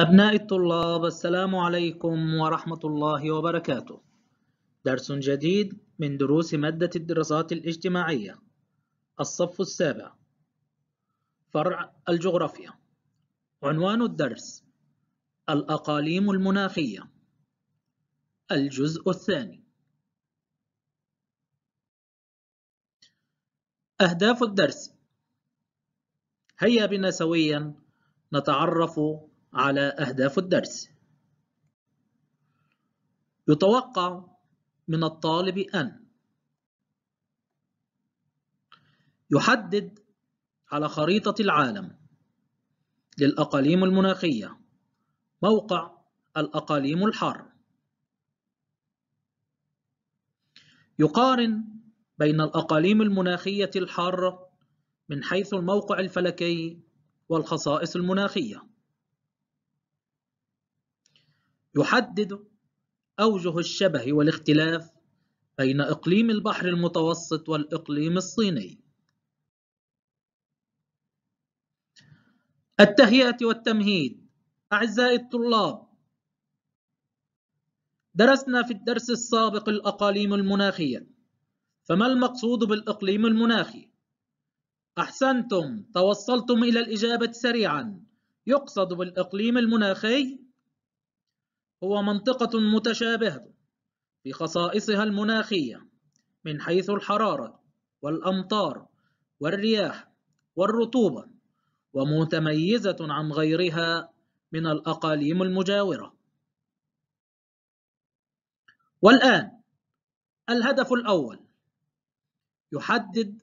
أبناء الطلاب السلام عليكم ورحمة الله وبركاته درس جديد من دروس مادة الدراسات الاجتماعية الصف السابع فرع الجغرافيا عنوان الدرس الأقاليم المناخية الجزء الثاني أهداف الدرس هيا بنا سويا نتعرف على أهداف الدرس يتوقع من الطالب أن يحدد على خريطة العالم للأقاليم المناخية موقع الأقاليم الحار يقارن بين الأقاليم المناخية الحارة من حيث الموقع الفلكي والخصائص المناخية يحدد أوجه الشبه والاختلاف بين إقليم البحر المتوسط والإقليم الصيني التهيئة والتمهيد أعزائي الطلاب درسنا في الدرس السابق الأقاليم المناخية فما المقصود بالإقليم المناخي؟ أحسنتم توصلتم إلى الإجابة سريعا يقصد بالإقليم المناخي هو منطقة متشابهة في خصائصها المناخية من حيث الحرارة والأمطار والرياح والرطوبة ومتميزة عن غيرها من الأقاليم المجاورة والآن الهدف الأول يحدد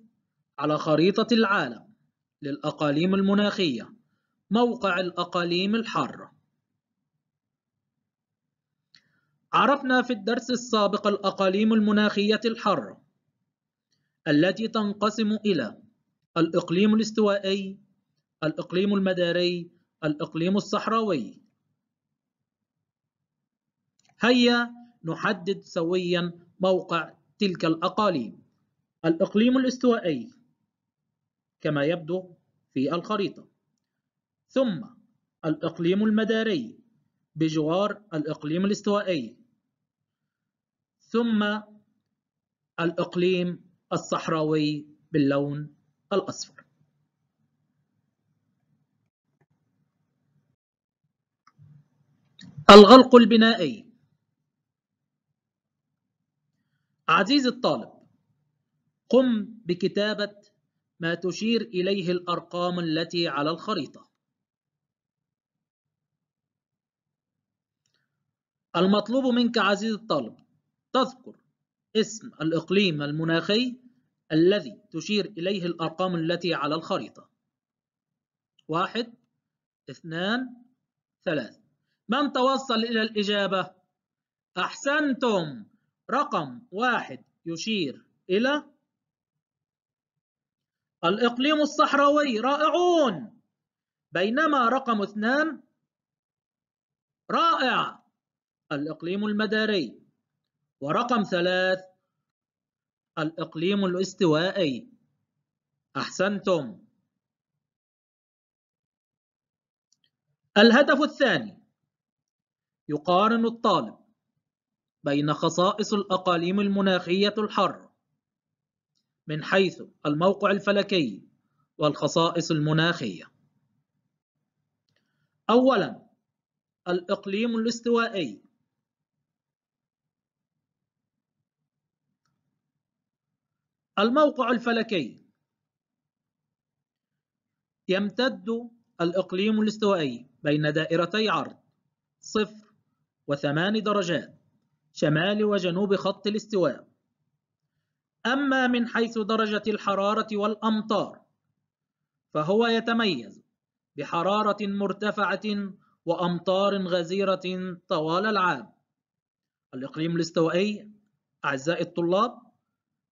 على خريطة العالم للأقاليم المناخية موقع الأقاليم الحارة عرفنا في الدرس السابق الأقاليم المناخية الحارة التي تنقسم إلى الإقليم الاستوائي، الإقليم المداري، الإقليم الصحراوي. هيا نحدد سويا موقع تلك الأقاليم. الإقليم الاستوائي كما يبدو في الخريطة، ثم الإقليم المداري بجوار الإقليم الاستوائي ثم الإقليم الصحراوي باللون الأصفر الغلق البنائي عزيزي الطالب قم بكتابة ما تشير إليه الأرقام التي على الخريطة المطلوب منك عزيز الطالب تذكر اسم الإقليم المناخي الذي تشير إليه الأرقام التي على الخريطة واحد اثنان ثلاثة من توصل إلى الإجابة؟ أحسنتم رقم واحد يشير إلى الإقليم الصحراوي رائعون بينما رقم اثنان رائع الإقليم المداري ورقم ثلاث الإقليم الاستوائي أحسنتم الهدف الثاني يقارن الطالب بين خصائص الأقاليم المناخية الحرة من حيث الموقع الفلكي والخصائص المناخية أولاً الإقليم الاستوائي الموقع الفلكي يمتد الإقليم الاستوائي بين دائرتي عرض صفر وثمان درجات شمال وجنوب خط الاستواء أما من حيث درجة الحرارة والأمطار فهو يتميز بحرارة مرتفعة وأمطار غزيرة طوال العام الإقليم الاستوائي أعزائي الطلاب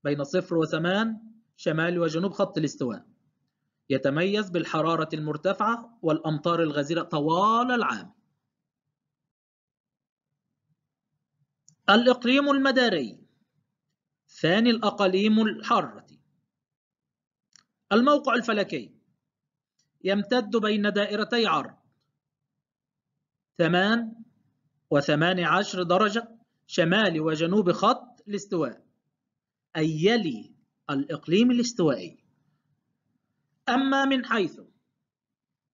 بين صفر وثمان شمال وجنوب خط الاستواء يتميز بالحرارة المرتفعة والأمطار الغزيرة طوال العام الإقليم المداري ثاني الأقاليم الحارة الموقع الفلكي يمتد بين دائرتي عرض 8 و18 درجة شمال وجنوب خط الاستواء أي يلي الإقليم الاستوائي أما من حيث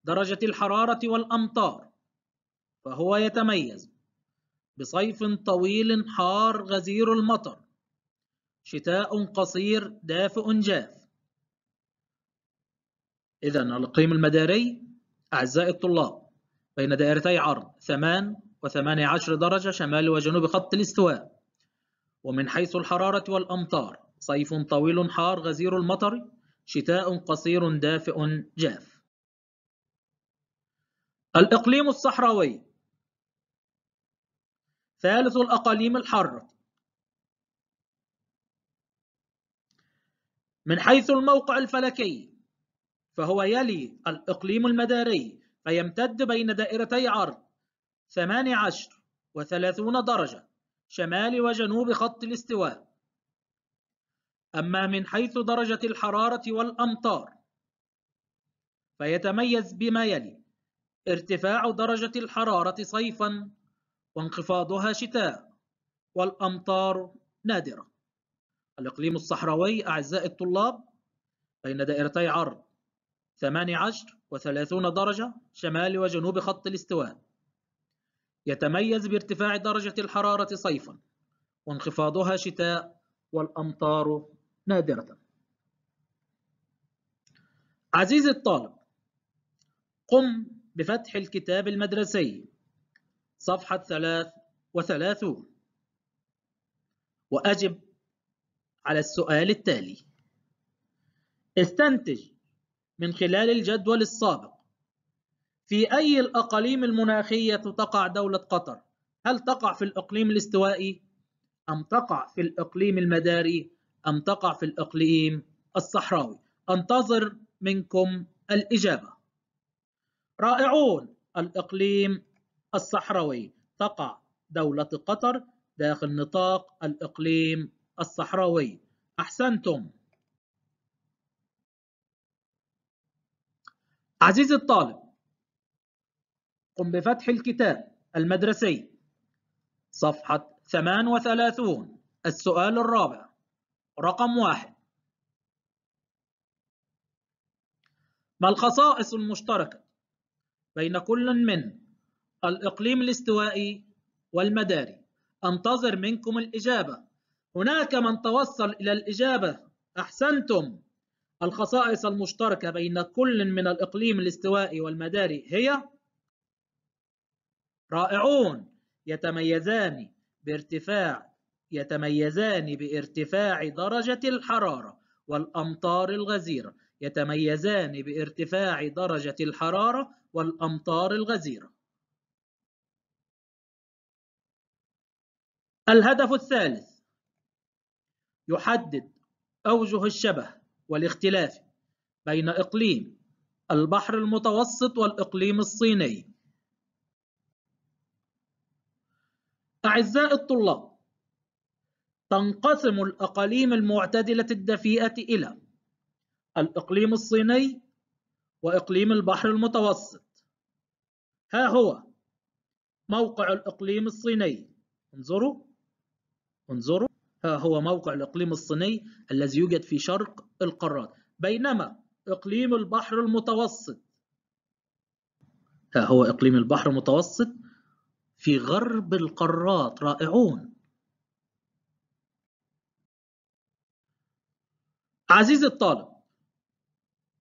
درجة الحرارة والأمطار فهو يتميز بصيف طويل حار غزير المطر شتاء قصير دافئ جاف إذا الإقليم المداري أعزائي الطلاب بين دائرتي عرض 8 و 18 درجة شمال وجنوب خط الاستواء ومن حيث الحرارة والأمطار صيف طويل حار غزير المطر شتاء قصير دافئ جاف الإقليم الصحراوي ثالث الأقاليم الحارة من حيث الموقع الفلكي فهو يلي الإقليم المداري فيمتد بين دائرتي عرض 18 و30 درجة شمال وجنوب خط الاستواء أما من حيث درجة الحرارة والأمطار فيتميز بما يلي ارتفاع درجة الحرارة صيفا وانخفاضها شتاء والأمطار نادرة الإقليم الصحراوي أعزائي الطلاب بين دائرتي عرض 18 و30 درجة شمال وجنوب خط الاستواء يتميز بارتفاع درجة الحرارة صيفا وانخفاضها شتاء والأمطار نادرة عزيزي الطالب قم بفتح الكتاب المدرسي صفحة 33 وأجب على السؤال التالي استنتج من خلال الجدول السابق في أي الأقاليم المناخية تقع دولة قطر؟ هل تقع في الإقليم الاستوائي؟ أم تقع في الإقليم المداري؟ أم تقع في الإقليم الصحراوي؟ أنتظر منكم الإجابة. رائعون الإقليم الصحراوي تقع دولة قطر داخل نطاق الإقليم الصحراوي. أحسنتم. عزيزي الطالب قم بفتح الكتاب المدرسي صفحة 38 السؤال الرابع رقم واحد ما الخصائص المشتركة بين كل من الإقليم الاستوائي والمداري أنتظر منكم الإجابة هناك من توصل إلى الإجابة أحسنتم الخصائص المشتركة بين كل من الإقليم الاستوائي والمداري هي رائعون يتميزان بارتفاع يتميزان بارتفاع درجة الحرارة والأمطار الغزيرة يتميزان بارتفاع درجة الحرارة والأمطار الغزيرة الهدف الثالث يحدد أوجه الشبه والاختلاف بين إقليم البحر المتوسط والإقليم الصيني أعزائي الطلاب تنقسم الأقاليم المعتدلة الدفيئة إلى الإقليم الصيني وإقليم البحر المتوسط ها هو موقع الإقليم الصيني انظروا انظروا ها هو موقع الإقليم الصيني الذي يوجد في شرق القارات بينما إقليم البحر المتوسط ها هو إقليم البحر المتوسط في غرب القارات رائعون عزيزي الطالب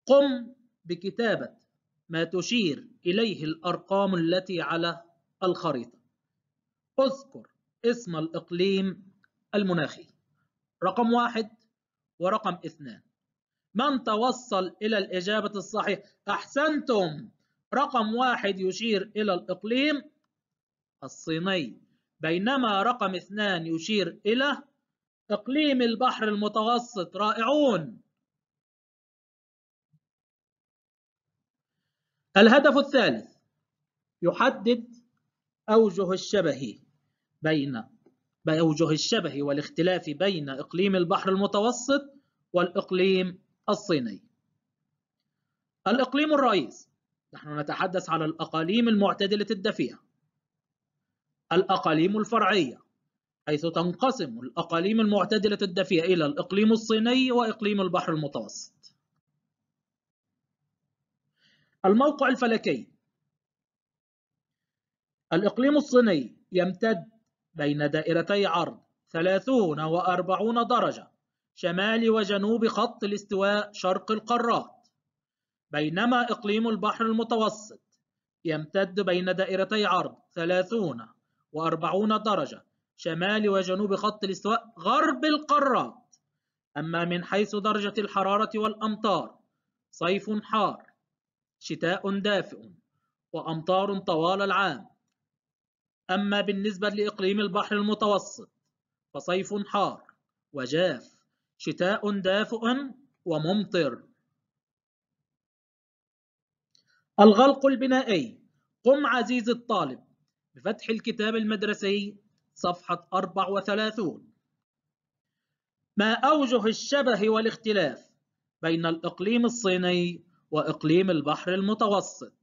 قم بكتابة ما تشير إليه الأرقام التي على الخريطة اذكر اسم الإقليم المناخي رقم واحد ورقم اثنان من توصل إلى الإجابة الصحيحة أحسنتم رقم واحد يشير إلى الإقليم الصيني بينما رقم اثنان يشير إلى إقليم البحر المتوسط رائعون الهدف الثالث يحدد أوجه الشبه بين أوجه الشبه والاختلاف بين إقليم البحر المتوسط والإقليم الصيني الإقليم الرئيس نحن نتحدث على الأقاليم المعتدلة الدفيئة الأقاليم الفرعية حيث تنقسم الأقاليم المعتدلة الدافئة إلى الإقليم الصيني وإقليم البحر المتوسط الموقع الفلكي الإقليم الصيني يمتد بين دائرتي عرض 30 و40 درجة شمال وجنوب خط الاستواء شرق القارات بينما إقليم البحر المتوسط يمتد بين دائرتي عرض 30 وأربعون درجة شمال وجنوب خط الاستواء غرب القارات أما من حيث درجة الحرارة والأمطار صيف حار شتاء دافئ وأمطار طوال العام أما بالنسبة لإقليم البحر المتوسط فصيف حار وجاف شتاء دافئ وممطر الغلق البنائي قم عزيزي الطالب بفتح الكتاب المدرسي صفحة 34 ما أوجه الشبه والاختلاف بين الإقليم الصيني وإقليم البحر المتوسط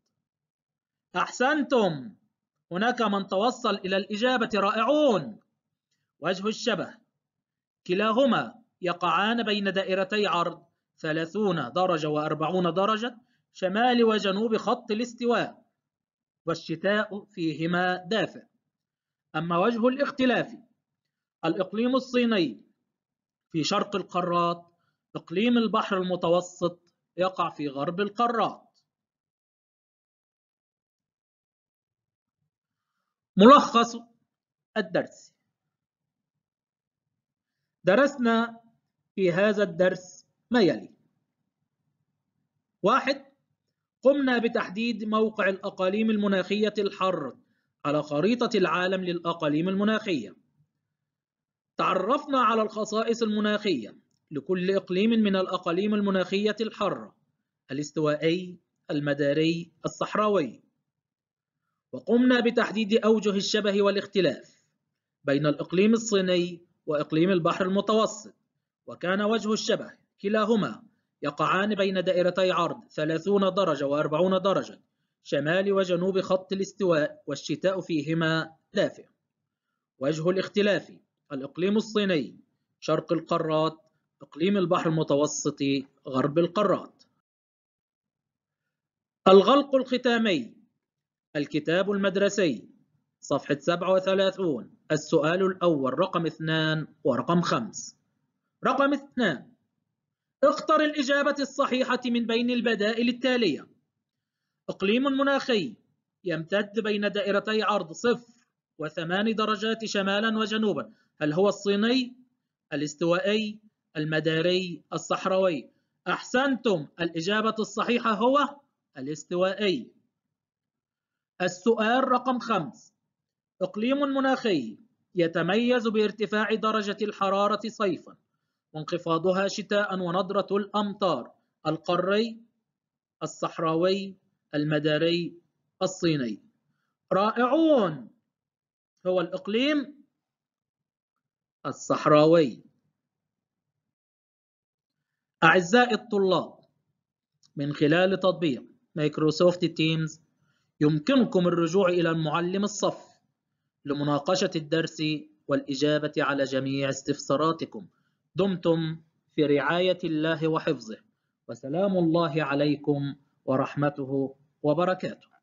أحسنتم هناك من توصل إلى الإجابة رائعون وجه الشبه كلاهما يقعان بين دائرتي عرض 30 درجة و40 درجة شمال وجنوب خط الاستواء والشتاء فيهما دافع أما وجه الاختلاف الإقليم الصيني في شرق القارات إقليم البحر المتوسط يقع في غرب القارات ملخص الدرس درسنا في هذا الدرس ما يلي واحد قمنا بتحديد موقع الأقاليم المناخية الحر على خريطة العالم للأقاليم المناخية تعرفنا على الخصائص المناخية لكل إقليم من الأقاليم المناخية الحرة الاستوائي، المداري، الصحراوي وقمنا بتحديد أوجه الشبه والاختلاف بين الإقليم الصيني وإقليم البحر المتوسط وكان وجه الشبه كلاهما يقعان بين دائرتي عرض 30 درجة و40 درجة شمال وجنوب خط الاستواء والشتاء فيهما دافئ وجه الاختلاف الإقليم الصيني شرق القارات إقليم البحر المتوسط غرب القارات الغلق الختامي الكتاب المدرسي صفحة 37 السؤال الأول رقم 2 ورقم 5 رقم 2 اختر الإجابة الصحيحة من بين البدائل التالية إقليم مناخي يمتد بين دائرتي عرض صفر وثمان درجات شمالا وجنوبا هل هو الصيني؟ الاستوائي؟ المداري؟ الصحراوي؟ أحسنتم الإجابة الصحيحة هو الاستوائي السؤال رقم خمس إقليم مناخي يتميز بارتفاع درجة الحرارة صيفاً وانخفاضها شتاء وندرة الأمطار القاري الصحراوي المداري الصيني رائعون هو الإقليم الصحراوي أعزائي الطلاب من خلال تطبيق مايكروسوفت تيمز يمكنكم الرجوع إلى المعلم الصف لمناقشة الدرس والإجابة على جميع استفساراتكم دمتم في رعاية الله وحفظه وسلام الله عليكم ورحمته وبركاته